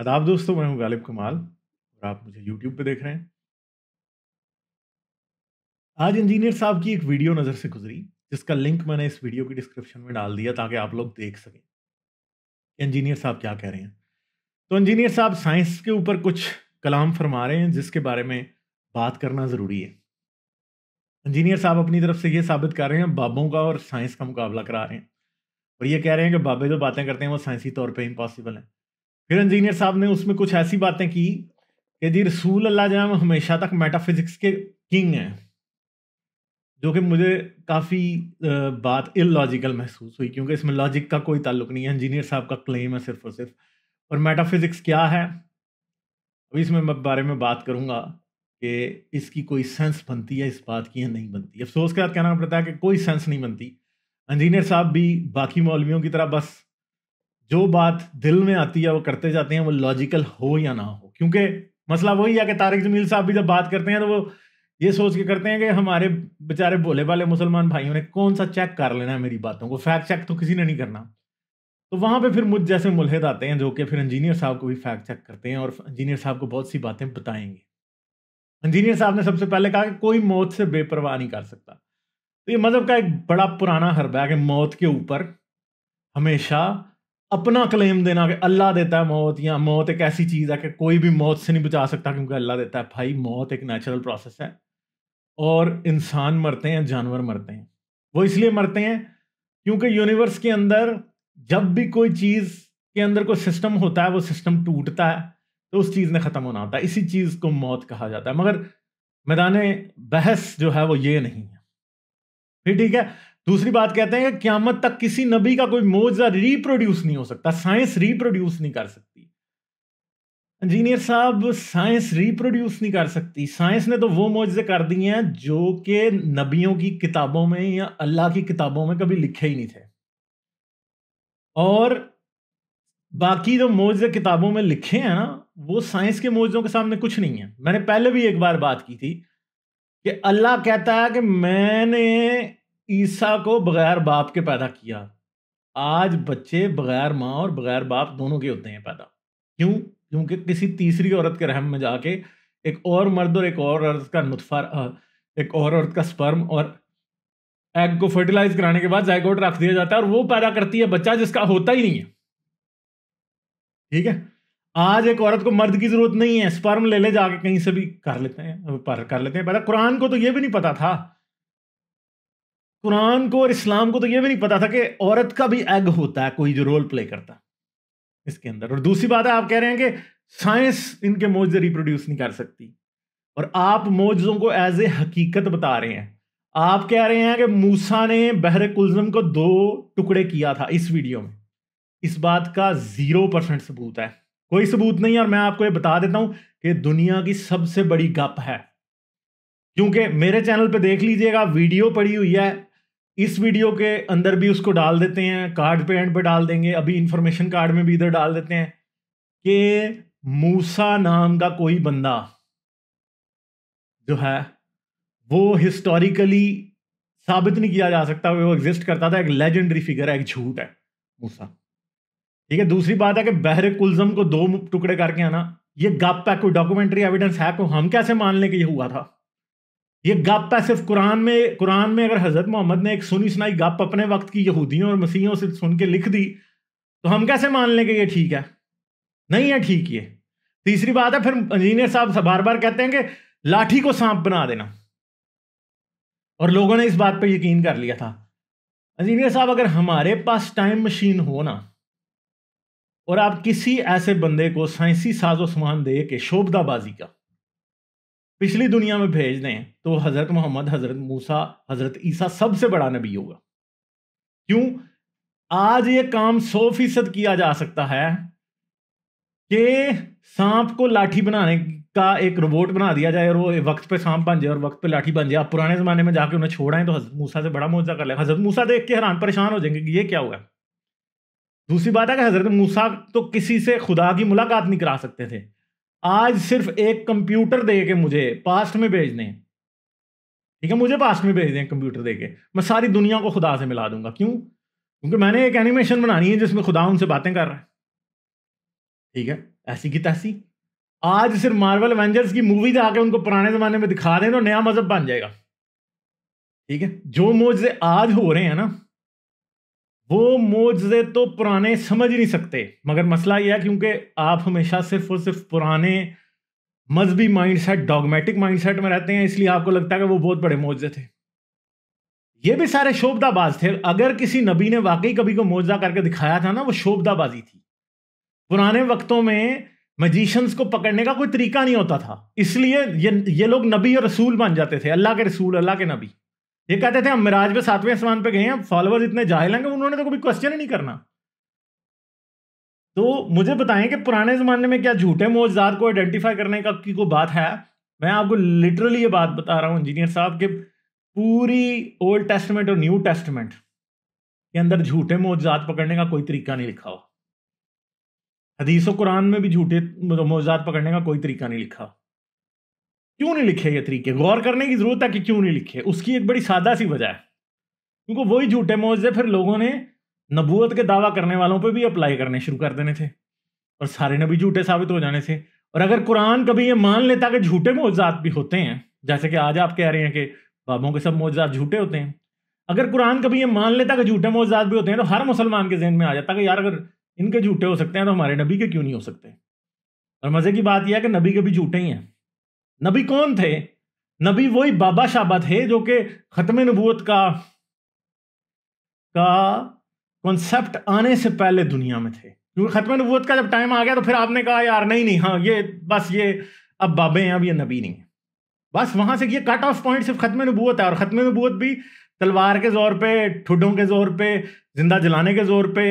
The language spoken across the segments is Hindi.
आदाब दोस्तों मैं हूं गालिब कमाल और आप मुझे यूट्यूब पे देख रहे हैं आज इंजीनियर साहब की एक वीडियो नज़र से गुजरी जिसका लिंक मैंने इस वीडियो की डिस्क्रिप्शन में डाल दिया ताकि आप लोग देख सकें इंजीनियर साहब क्या कह रहे हैं तो इंजीनियर साहब साइंस के ऊपर कुछ कलाम फरमा रहे हैं जिसके बारे में बात करना ज़रूरी है इंजीनियर साहब अपनी तरफ से ये साबित कर रहे हैं बाबों का और साइंस का मुकाबला करा रहे हैं और ये कह रहे हैं कि बाबे जो बातें करते हैं वो साइंसी तौर पर इम्पॉसिबल हैं फिर इंजीनियर साहब ने उसमें कुछ ऐसी बातें की कि जी रसूल अल्लाह जनाब हमेशा तक मेटाफिजिक्स के किंग हैं जो कि मुझे काफ़ी बात इलॉजिकल महसूस हुई क्योंकि इसमें लॉजिक का कोई ताल्लुक नहीं है इंजीनियर साहब का क्लेम है सिर्फ और सिर्फ और मेटाफिजिक्स क्या है अभी इसमें मैं बारे में बात करूँगा कि इसकी कोई सेंस बनती है इस बात की या नहीं बनती अफसोस के साथ कहना पड़ता है कि कोई सेंस नहीं बनती इंजीनियर साहब भी बाकी मौलवियों की तरह बस जो बात दिल में आती है वो करते जाते हैं वो लॉजिकल हो या ना हो क्योंकि मसला वही है कि तारिक जमील साहब भी जब बात करते हैं तो वो ये सोच के करते हैं कि हमारे बेचारे भोले वाले मुसलमान भाइयों ने कौन सा चेक कर लेना है मेरी बातों को फैक्ट चेक तो किसी ने नहीं करना तो वहाँ पे फिर मुझ जैसे मुलहद आते हैं जो कि फिर इंजीनियर साहब को भी फैक्ट चेक करते हैं और इंजीनियर साहब को बहुत सी बातें बताएंगे इंजीनियर साहब ने सबसे पहले कहा कि कोई मौत से बेपरवाह नहीं कर सकता तो ये मज़हब का एक बड़ा पुराना हरबा है कि मौत के ऊपर हमेशा अपना क्लेम देना कि अल्लाह देता है मौत या मौत एक ऐसी चीज़ है कि कोई भी मौत से नहीं बचा सकता क्योंकि अल्लाह देता है भाई मौत एक नेचुरल प्रोसेस है और इंसान मरते हैं जानवर मरते हैं वो इसलिए मरते हैं क्योंकि यूनिवर्स के अंदर जब भी कोई चीज़ के अंदर कोई सिस्टम होता है वो सिस्टम टूटता है तो उस चीज़ ने ख़त्म होना होता है इसी चीज़ को मौत कहा जाता है मगर मैदान बहस जो है वो ये नहीं है फिर ठीक है दूसरी बात कहते हैं कि क्यामत तक किसी नबी का कोई मोजा रिप्रोड्यूस नहीं हो सकता साइंस रिप्रोड्यूस नहीं कर सकती इंजीनियर साहब साइंस रिप्रोड्यूस नहीं कर सकती साइंस ने तो वो मोजे कर दिए हैं जो कि नबियों की किताबों में या अल्लाह की किताबों में कभी लिखे ही नहीं थे और बाकी जो मोजे किताबों में लिखे हैं ना वो साइंस के मोजों के सामने कुछ नहीं है मैंने पहले भी एक बार बात की थी कि अल्लाह कहता है कि मैंने ईसा को बगैर बाप के पैदा किया आज बच्चे बगैर माँ और बगैर बाप दोनों के होते हैं पैदा क्यों क्योंकि किसी तीसरी औरत के रहम में जाके एक और मर्द और एक और औरत का नुतफा एक और औरत का स्पर्म और एग को फर्टिलाइज कराने के बाद जायकोट रख दिया जाता है और वो पैदा करती है बच्चा जिसका होता ही नहीं है ठीक है आज एक औरत को मर्द की जरूरत नहीं है स्पर्म ले ले जाके कहीं से भी कर लेते हैं पर कर लेते हैं पैदा कुरान को तो ये भी नहीं पता था कुरान को और इस्लाम को तो ये भी नहीं पता था कि औरत का भी एग होता है कोई जो रोल प्ले करता इसके अंदर और दूसरी बात है आप कह रहे हैं कि साइंस इनके मोजे रिप्रोड्यूस नहीं कर सकती और आप मोजों को एज ए हकीकत बता रहे हैं आप कह रहे हैं कि मूसा ने बहर कुलजम को दो टुकड़े किया था इस वीडियो में इस बात का जीरो परसेंट सबूत है कोई सबूत नहीं और मैं आपको ये बता देता हूं कि दुनिया की सबसे बड़ी गप है क्योंकि मेरे चैनल पे देख लीजिएगा वीडियो पड़ी हुई है इस वीडियो के अंदर भी उसको डाल देते हैं कार्ड पे एंड पे डाल देंगे अभी इंफॉर्मेशन कार्ड में भी इधर डाल देते हैं कि मूसा नाम का कोई बंदा जो है वो हिस्टोरिकली साबित नहीं किया जा सकता वो एग्जिस्ट करता था एक लेजेंडरी फिगर है एक झूठ है मूसा ठीक है दूसरी बात है कि बहर कुलजम को दो टुकड़े करके आना ये गप है कोई डॉक्यूमेंट्री एविडेंस है को हम कैसे मान लें कि ये हुआ था ये गप है सिर्फ कुरान में कुरान में अगर हजरत मोहम्मद ने एक सुनी सुनाई गप अपने वक्त की यहूदियों और मसीहों से सुन के लिख दी तो हम कैसे मान लें कि ये ठीक है नहीं है ठीक ये तीसरी बात है फिर इंजीनियर साहब बार बार कहते हैं कि लाठी को सांप बना देना और लोगों ने इस बात पर यकीन कर लिया था इंजीनियर साहब अगर हमारे पास टाइम मशीन हो ना और आप किसी ऐसे बंदे को साइंसी साजो सामान दे के शोभदाबाजी का पिछली दुनिया में भेज दें तो हज़रत मोहम्मद हज़रत मूसा हज़रत ईसा सबसे बड़ा नबी होगा क्यों आज ये काम सौ फीसद किया जा सकता है कि सांप को लाठी बनाने का एक रोबोट बना दिया जाए और वो वक्त पे सांप बन जाए और वक्त पे लाठी बन जाए आप पुराने ज़माने में जाके उन्हें छोड़ाएं तो हज़रत मूसा से बड़ा मुआवजा कर ले हज़रत मूसा देख के हैरान परेशान हो जाएंगे कि ये क्या हुआ दूसरी बात है कि हज़रत मूसा तो किसी से खुदा की मुलाकात नहीं करा सकते थे आज सिर्फ एक कंप्यूटर दे के मुझे पास्ट में भेज दें ठीक है मुझे पास्ट में भेज दें कंप्यूटर दे के मैं सारी दुनिया को खुदा से मिला दूंगा क्यों क्योंकि मैंने एक एनिमेशन बनानी है जिसमें खुदा उनसे बातें कर रहा है ठीक है ऐसी की तैसी आज सिर्फ मार्वल एवेंजर्स की मूवी आके उनको पुराने जमाने में दिखा दें तो नया मजहब बन जाएगा ठीक है जो मोजे आज हो रहे हैं ना वो मोजे तो पुराने समझ नहीं सकते मगर मसला यह है क्योंकि आप हमेशा सिर्फ और सिर्फ पुराने मजहबी mind set dogmatic mind set में रहते हैं इसलिए आपको लगता है कि वो बहुत बड़े मोजे थे ये भी सारे शोभदाबाज थे अगर किसी नबी ने वाकई कभी को मोजा करके दिखाया था ना वो शोभदाबाजी थी पुराने वक्तों में मजिशंस को पकड़ने का कोई तरीका नहीं होता था इसलिए ये ये लोग नबी और रसूल बन जाते थे अल्लाह के रसूल अल्लाह के नबी ये कहते थे हम मिराज पे सातवें आसमान पे गए हैं फॉलोअर्स इतने जाहिल हैं कि उन्होंने तो कभी क्वेश्चन ही नहीं करना तो मुझे बताएं कि पुराने जमाने में क्या झूठे मोजात को आइडेंटिफाई करने का की कोई बात है मैं आपको लिटरली ये बात बता रहा हूँ इंजीनियर साहब कि पूरी ओल्ड टेस्टमेंट और न्यू टेस्टमेंट के अंदर झूठे मोजात पकड़ने का कोई तरीका नहीं लिखा हो हदीसो कुरान में भी झूठे मोजात पकड़ने का कोई तरीका नहीं लिखा हो क्यों नहीं लिखे ये तरीके गौर करने की जरूरत है कि क्यों नहीं लिखे उसकी एक बड़ी सादा सी वजह है क्योंकि वही झूठे मुआवजे फिर लोगों ने नबूत के दावा करने वालों पर भी अप्लाई करने शुरू कर देने थे और सारे नबी झूठे साबित हो जाने थे और अगर कुरान कभी ये मान लेता कि झूठे मुआवजात भी होते हैं जैसे कि आज आप कह रहे हैं कि बाबों के सब मुआवजात झूठे होते हैं अगर कुरान कभी ये मान लेता कि झूठे मुआवजात भी होते हैं तो हर मुसलमान के जहन में आ जाता कि यार अगर इनके झूठे हो सकते हैं तो हमारे नबी के क्यों नहीं हो सकते और मज़े की बात यह है कि नबी के भी झूठे ही हैं नबी कौन थे नबी वही बाबा शाबा थे जो कि ख़त्म नबूत का का कॉन्सेप्ट आने से पहले दुनिया में थे क्योंकि ख़त्म नबूत का जब टाइम आ गया तो फिर आपने कहा यार नहीं नहीं हाँ ये बस ये अब बाबे हैं अब ये नबी नहीं है बस वहाँ से ये कट ऑफ पॉइंट सिर्फ ख़त्म नबूत है और ख़त्म नबूत भी तलवार के ज़ोर पे ठुडों के ज़ोर पे जिंदा जलाने के ज़ोर पे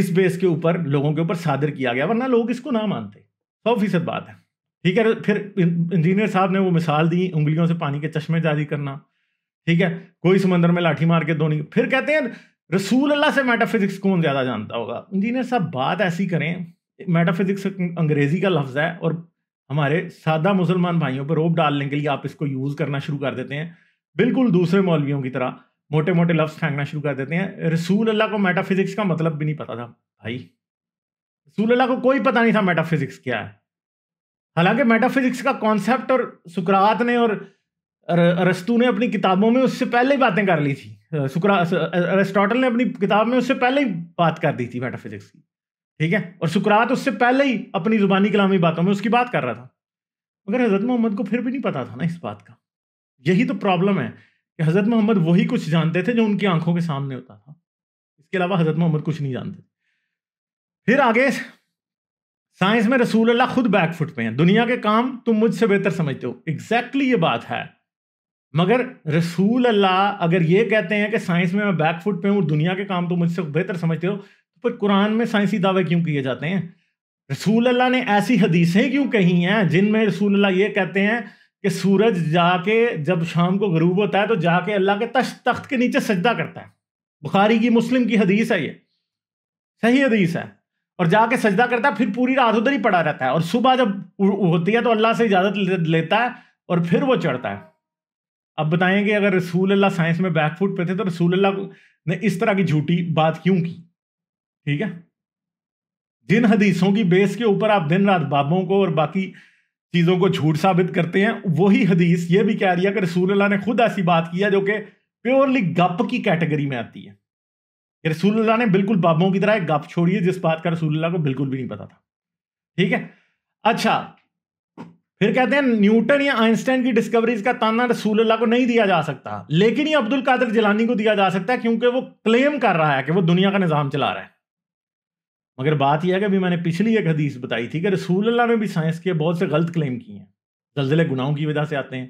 इस बेस के ऊपर लोगों के ऊपर सादर किया गया वरना लोग इसको ना मानते सौ फीसद बात है ठीक है फिर इंजीनियर साहब ने वो मिसाल दी उंगलियों से पानी के चश्मे जारी करना ठीक है कोई समंदर में लाठी मार के धोनी फिर कहते हैं रसूल अल्लाह से मेटाफिजिक्स कौन ज़्यादा जानता होगा इंजीनियर साहब बात ऐसी करें मेटाफिजिक्स अंग्रेजी का लफ्ज़ है और हमारे सादा मुसलमान भाइयों पर रोप डालने के लिए आप इसको यूज़ करना शुरू कर देते हैं बिल्कुल दूसरे मौलवियों की तरह मोटे मोटे लफ्ज़ फेंकना शुरू कर देते हैं रसूल अल्लाह को मेटाफिजिक्स का मतलब भी नहीं पता था भाई रसूल अल्लाह को कोई पता नहीं था मेटाफिजिक्स क्या है हालांकि मेटाफिजिक्स का कॉन्सेप्ट और सुकरात ने और अरस्तू ने अपनी किताबों में उससे पहले ही बातें कर ली थी सुकरा अरिस्टोटल ने अपनी किताब में उससे पहले ही बात कर दी थी मेटाफिजिक्स की ठीक है और सुकरात उससे पहले ही अपनी जुबानी कलामी बातों में उसकी बात कर रहा था मगर हज़रत मोहम्मद को फिर भी नहीं पता था ना इस बात का यही तो प्रॉब्लम है कि हज़रत मोहम्मद वही कुछ जानते थे जो उनकी आंखों के सामने होता था इसके अलावा हज़रत मोहम्मद कुछ नहीं जानते फिर आगे साइंस में रसूल अल्लाह खुद बैकफुट पे हैं दुनिया के काम तुम मुझसे बेहतर समझते हो एग्जैक्टली ये बात है मगर रसूल अल्लाह अगर ये कहते हैं कि साइंस में मैं बैकफुट पे हूँ दुनिया के काम तुम मुझसे बेहतर समझते हो तो फिर कुरान में साइंसी दावे क्यों किए जाते हैं रसूल अल्लाह ने ऐसी हदीसें क्यों कही हैं जिनमें रसूल अल्लाह ये कहते हैं कि सूरज जाके जब शाम को गरूब होता है तो जाके अल्लाह के तश तख्त के नीचे सजदा करता है बुखारी की मुस्लिम की हदीस है ये सही हदीस है और जाके सजदा करता है फिर पूरी रात उधर ही पड़ा रहता है और सुबह जब होती है तो अल्लाह से इजाज़त लेता है और फिर वो चढ़ता है अब बताएंगे अगर रसूल अल्लाह साइंस में बैकफुट पे थे तो रसूल अल्लाह ने इस तरह की झूठी बात क्यों की ठीक है जिन हदीसों की बेस के ऊपर आप दिन रात बाबों को और बाकी चीज़ों को झूठ साबित करते हैं वही हदीस ये भी कह रही है कि रसूल अल्लाह ने खुद ऐसी बात किया जो कि प्योरली गप की कैटेगरी में आती है रसूलुल्लाह ने बिल्कुल बाबों की तरह एक गप छोड़ी है जिस बात का रसूलुल्लाह को बिल्कुल भी नहीं पता था ठीक है अच्छा फिर कहते हैं न्यूटन या आइंस्टाइन की डिस्कवरीज का ताना रसूलुल्लाह को नहीं दिया जा सकता लेकिन ये अब्दुल कादिर जिलानी को दिया जा सकता है क्योंकि वो क्लेम कर रहा है कि वो दुनिया का निज़ाम चला रहा है मगर बात यह है कि अभी मैंने पिछली एक हदीस बताई थी कि रसूलुल्लाह ने भी साइंस के बहुत से गलत क्लेम किए हैं जलजिले गुनाहों की वजह से आते हैं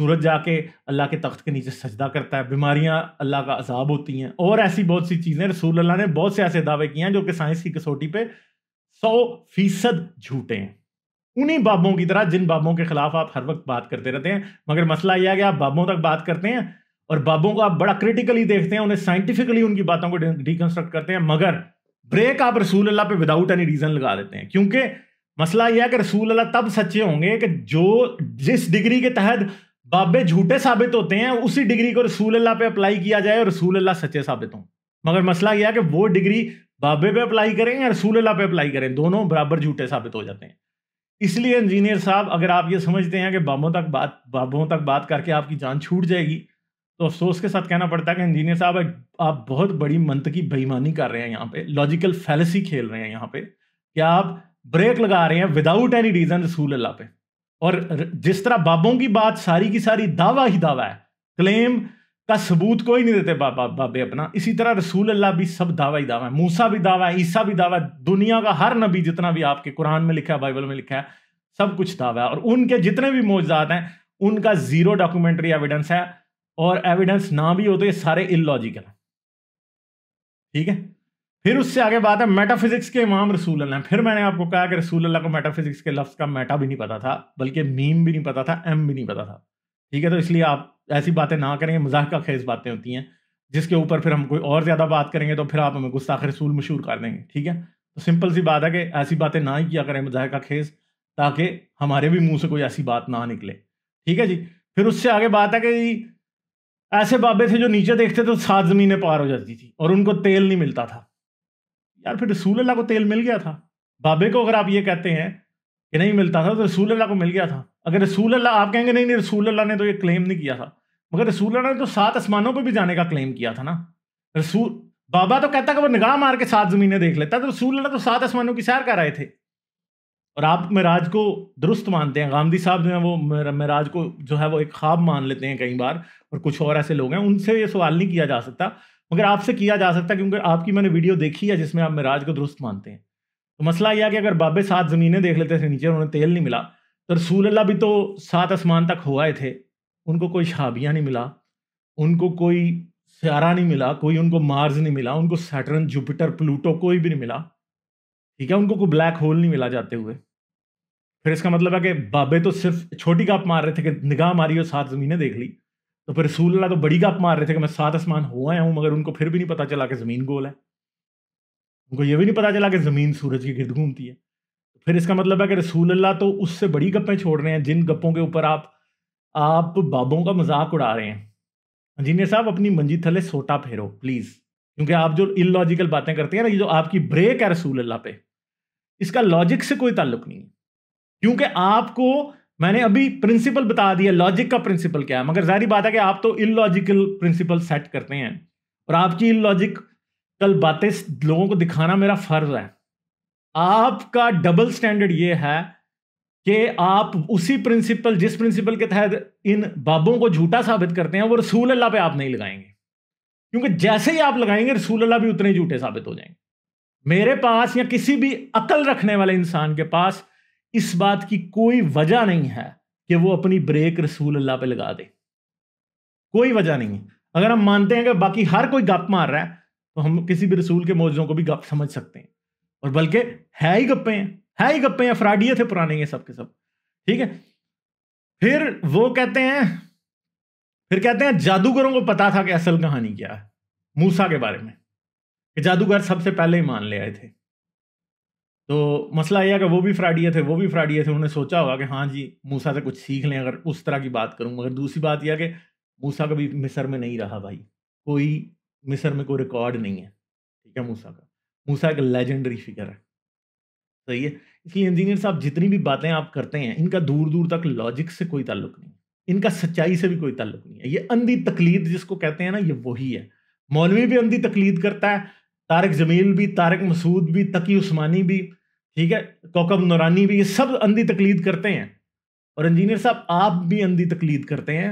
सूरज जाके अल्लाह के तख्त के नीचे सजदा करता है बीमारियां अल्लाह का अजाब होती हैं और ऐसी बहुत सी चीज़ें रसूल अल्लाह ने बहुत से ऐसे दावे किए हैं जो कि साइंस की कसौटी पे सौ फीसद झूठे हैं उन्हीं बाबों की तरह जिन बाबों के खिलाफ आप हर वक्त बात करते रहते हैं मगर मसला यह है कि आप बाबों तक बात करते हैं और बाबों को आप बड़ा क्रिटिकली देखते हैं उन्हें साइंटिफिकली उनकी बातों को डिकन्स्ट्रक्ट करते हैं मगर ब्रेक आप रसूल अल्लाह पे विदाउट एनी रीज़न लगा देते हैं क्योंकि मसला यह है कि रसूल अल्लाह तब सच्चे होंगे कि जो जिस डिग्री के तहत बाबे झूठे साबित होते हैं उसी डिग्री को रसूल अल्लाह पे अप्लाई किया जाए और रसूल अल्लाह सच्चे साबित हों मगर मसला यह है कि वो डिग्री बाबे पे अप्लाई करें या रसूल अल्लाह पे अप्लाई करें दोनों बराबर झूठे साबित हो जाते हैं इसलिए इंजीनियर साहब अगर आप ये समझते हैं कि बाबों तक बात बाबों तक बात करके आपकी जान छूट जाएगी तो अफसोस के साथ कहना पड़ता है कि इंजीनियर साहब आप बहुत बड़ी मंत की बेईमानी कर रहे हैं यहाँ पे लॉजिकल फैलसी खेल रहे हैं यहाँ पे कि आप ब्रेक लगा रहे हैं विदाउट एनी रीज़न रसूल अल्लाह पे और जिस तरह बाबों की बात सारी की सारी दावा ही दावा है क्लेम का सबूत कोई नहीं देते बाबा बाबे अपना इसी तरह रसूल अल्लाह भी सब दावा ही दावा है मूसा भी दावा है ईसा भी दावा है दुनिया का हर नबी जितना भी आपके कुरान में लिखा है बाइबल में लिखा है सब कुछ दावा है और उनके जितने भी मौजाद हैं उनका जीरो डॉक्यूमेंट्री एविडेंस है और एविडेंस ना भी हो तो ये सारे इलॉजिकल हैं ठीक है फिर उससे आगे बात है मेटाफिजिक्स के इमाम रसूल अल्लाह फिर मैंने आपको कहा कि रसूल अल्लाह को मेटाफिजिक्स के लफ्ज़ का मेटा भी नहीं पता था बल्कि मीम भी नहीं पता था एम भी नहीं पता था ठीक है तो इसलिए आप ऐसी बातें ना करेंगे मजाक खेज बातें होती हैं जिसके ऊपर फिर हम कोई और ज़्यादा बात करेंगे तो फिर आप हमें गुस्ताख रसूल मशहूर कर देंगे ठीक है तो सिंपल सी बात है कि ऐसी बातें ना ही किया करें मजाक खेज ताकि हमारे भी मुँह से कोई ऐसी बात ना निकले ठीक है जी फिर उससे आगे बात है कि ऐसे बाबे थे जो नीचे देखते थे तो सात ज़मीनें पार हो जाती थी और उनको तेल नहीं मिलता था यार फिर रसूल तो अल्लाह को तेल मिल गया था बाबे को अगर आप ये कहते हैं कि नहीं मिलता था तो रसूल अल्लाह को मिल गया था अगर रसूल अल्लाह आप कहेंगे नहीं नहीं रसूल अल्लाह ने तो ये क्लेम नहीं किया था मगर रसूल अल्लाह ने तो सात आसमानों पर भी जाने का क्लेम किया था ना रसूल बाबा तो कहता कि वो निगाह मार के सात ज़मीनें देख लेता तो रसूल अल्लाह तो सात आसमानों की सैर कर रहे थे और आप महराज को दुरुस्त मानते हैं गांधी साहब जो है वो महराज को जो है वो एक ख्वाब मान लेते हैं कई बार और कुछ और ऐसे लोग हैं उनसे ये सवाल नहीं किया जा सकता मगर आपसे किया जा सकता है क्योंकि आपकी मैंने वीडियो देखी है जिसमें आप मिराज को दुरुस्त मानते हैं तो मसला यह है कि अगर बाबे सात ज़मीनें देख लेते थे नीचे उन्हें तेल नहीं मिला तो रसूल अल्लाह भी तो सात आसमान तक हो आए थे उनको कोई शाबियाँ नहीं मिला उनको कोई स्यारा नहीं मिला कोई उनको मार्स नहीं मिला उनको सैटर्न जुपिटर प्लूटो कोई भी नहीं मिला ठीक है उनको कोई ब्लैक होल नहीं मिला जाते हुए फिर इसका मतलब है कि बाबे तो सिर्फ छोटी काप मार रहे थे कि निगाह मारी और सात ज़मीनें देख ली तो फिर रसूल अल्लाह तो बड़ी गप मार रहे थे कि मैं सात आसमान हो आया हूँ मगर उनको फिर भी नहीं पता चला कि ज़मीन गोल है उनको ये भी नहीं पता चला कि ज़मीन सूरज के गिर्द घूमती है फिर इसका मतलब है कि रसूल अल्लाह तो उससे बड़ी गप्पें छोड़ रहे हैं जिन गप्पों के ऊपर आप आप बाबों का मजाक उड़ा रहे हैं इंजीनियर हाँ साहब अपनी मंजी थले सोटा फेरो प्लीज़ क्योंकि आप जो इलॉजिकल बातें करते हैं ना ये जो आपकी ब्रेक है रसूल अल्लाह पे इसका लॉजिक से कोई ताल्लुक नहीं है क्योंकि आपको मैंने अभी प्रिंसिपल बता दिया लॉजिक का प्रिंसिपल क्या है मगर जारी बात है कि आप तो इलॉजिकल प्रिंसिपल सेट करते हैं और आपकी लॉजिक कल बातें लोगों को दिखाना मेरा फर्ज है आपका डबल स्टैंडर्ड ये है कि आप उसी प्रिंसिपल जिस प्रिंसिपल के तहत इन बाबों को झूठा साबित करते हैं वो रसूल अल्लाह पे आप नहीं लगाएंगे क्योंकि जैसे ही आप लगाएंगे रसूल अल्लाह भी उतने झूठे साबित हो जाएंगे मेरे पास या किसी भी अकल रखने वाले इंसान के पास इस बात की कोई वजह नहीं है कि वो अपनी ब्रेक रसूल अल्लाह पे लगा दे कोई वजह नहीं है अगर हम मानते हैं कि बाकी हर कोई गप मार रहा है तो हम किसी भी रसूल के मौजों को भी गप समझ सकते हैं और बल्कि है ही गप्पे हैं है ही गप्पे हैं फ्राडिये थे पुराने ये सब के सब ठीक है फिर वो कहते हैं फिर कहते हैं जादूगरों को पता था कि असल कहानी क्या है मूसा के बारे में कि जादूगर सबसे पहले ही मान ले आए थे तो मसला यह कि वो भी फ्राडिए थे वो भी फ्राडिए थे उन्होंने सोचा होगा कि हाँ जी मूसा से कुछ सीख लें अगर उस तरह की बात करूँ मगर दूसरी बात यह कि मूसा कभी मिस्र में नहीं रहा भाई कोई मिस्र में कोई रिकॉर्ड नहीं है ठीक है मूसा का मूसा एक लेजेंडरी फिगर है सही है इसलिए इंजीनियर साहब जितनी भी बातें आप करते हैं इनका दूर दूर तक लॉजिक से कोई ताल्लुक नहीं है इनका सच्चाई से भी कोई ताल्लुक नहीं है ये अंधी तकलीद जिसको कहते हैं ना ये वही है मौलवी भी अंधी तकलीद करता है तारक जमील भी तारक मसूद भी तकी उस्मानी भी ठीक है कोकब नौरानी भी ये सब अंधी तकलीद करते हैं और इंजीनियर साहब आप भी अंधी तकलीद करते हैं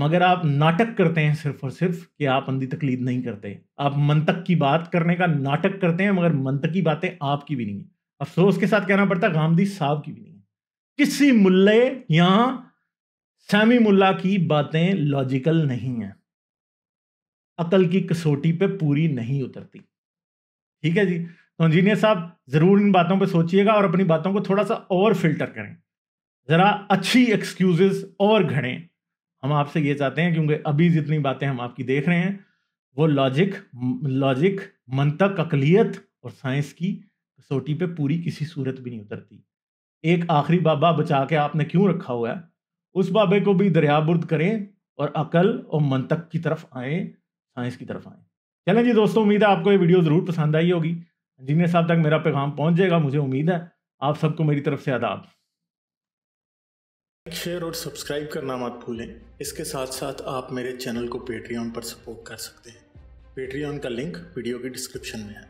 मगर आप नाटक करते हैं सिर्फ और सिर्फ कि आप अंधी तकलीद नहीं करते आप मंतक की बात करने का नाटक करते हैं मगर मंतक की बातें आपकी भी नहीं है अफसोस के साथ कहना पड़ता है गामदी साहब की भी नहीं है किसी मुल्ले यहाँ सैमी मुल्ला की बातें लॉजिकल नहीं हैं अकल की कसौटी पे पूरी नहीं उतरती ठीक है जी तो इंजीनियर साहब ज़रूर इन बातों पर सोचिएगा और अपनी बातों को थोड़ा सा और फिल्टर करें ज़रा अच्छी एक्सक्यूजेस और घड़ें हम आपसे ये चाहते हैं क्योंकि अभी जितनी बातें हम आपकी देख रहे हैं वो लॉजिक लॉजिक मंतक अकलीत और साइंस की कसौटी पे पूरी किसी सूरत भी नहीं उतरती एक आखिरी बाबा बचा के आपने क्यों रखा हुआ है उस बाबे को भी दरियाबुर्द करें और अकल और मंतक की तरफ आए साइंस की तरफ आए चलें जी दोस्तों उम्मीद है आपको ये वीडियो ज़रूर पसंद आई होगी इंजीनियर साहब तक मेरा पैगाम पहुँच जाएगा मुझे उम्मीद है आप सबको मेरी तरफ से आदाब शेयर और सब्सक्राइब करना मत भूलें इसके साथ साथ आप मेरे चैनल को पेट्रियन पर सपोर्ट कर सकते हैं पेट्रियन का लिंक वीडियो के डिस्क्रिप्शन में है